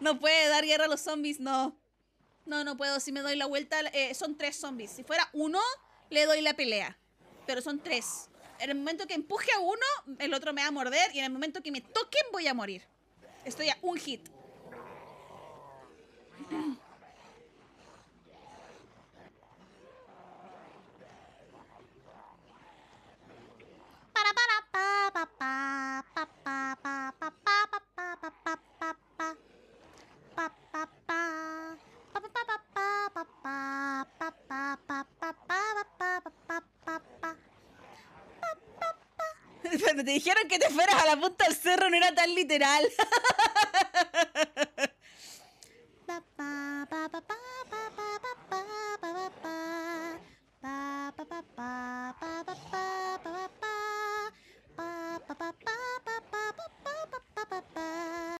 No puede dar guerra a los zombies, no. No, no puedo. Si me doy la vuelta, eh, son tres zombies. Si fuera uno, le doy la pelea. Pero son tres. En el momento que empuje a uno, el otro me va a morder. Y en el momento que me toquen, voy a morir. Estoy a un hit. Te dijeron que te fueras a la punta del cerro, no era tan literal.